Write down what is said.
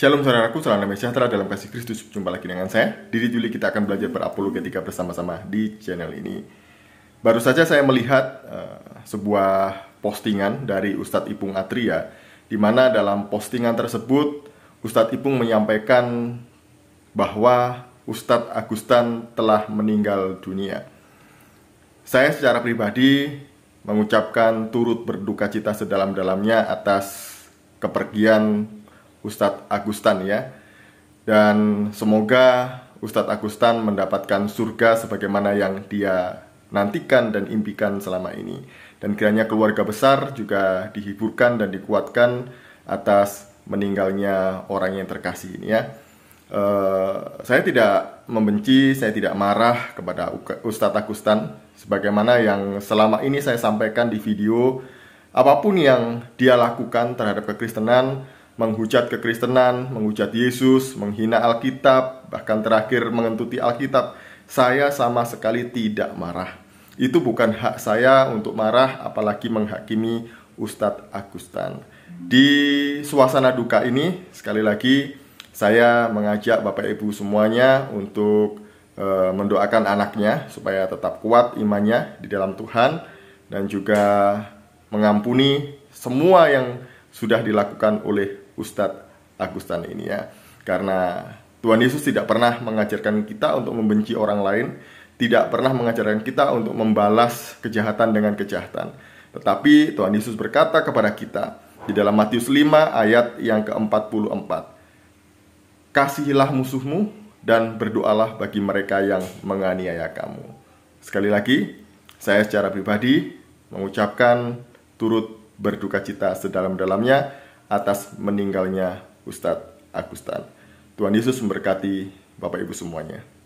Shalom saudaraku, salam damai sejahtera dalam kasih Kristus. Jumpa lagi dengan saya. Diri Juli kita akan belajar berapologetika bersama-sama di channel ini. Baru saja saya melihat uh, sebuah postingan dari Ustadz Ipung Atria, di mana dalam postingan tersebut Ustadz Ipung menyampaikan bahwa Ustadz Agustan telah meninggal dunia. Saya secara pribadi mengucapkan turut berduka cita sedalam-dalamnya atas kepergian Ustadz Agustan ya. Dan semoga Ustadz Agustan mendapatkan surga sebagaimana yang dia nantikan dan impikan selama ini. Dan kiranya keluarga besar juga dihiburkan dan dikuatkan atas meninggalnya orang yang terkasih ini ya. Uh, saya tidak membenci, saya tidak marah kepada Ustadz Agustan sebagaimana yang selama ini saya sampaikan di video apapun yang dia lakukan terhadap kekristenan menghujat kekristenan, menghujat Yesus, menghina Alkitab, bahkan terakhir mengentuti Alkitab, saya sama sekali tidak marah. Itu bukan hak saya untuk marah, apalagi menghakimi Ustadz Agustan. Di suasana duka ini, sekali lagi, saya mengajak Bapak Ibu semuanya untuk e, mendoakan anaknya supaya tetap kuat imannya di dalam Tuhan dan juga mengampuni semua yang sudah dilakukan oleh Ustadz Agustan ini ya. Karena Tuhan Yesus tidak pernah mengajarkan kita untuk membenci orang lain, tidak pernah mengajarkan kita untuk membalas kejahatan dengan kejahatan. Tetapi Tuhan Yesus berkata kepada kita di dalam Matius 5 ayat yang ke-44. Kasihilah musuhmu dan berdoalah bagi mereka yang menganiaya kamu. Sekali lagi, saya secara pribadi mengucapkan turut berduka cita sedalam-dalamnya atas meninggalnya Ustadz Agustan. Tuhan Yesus memberkati Bapak Ibu semuanya.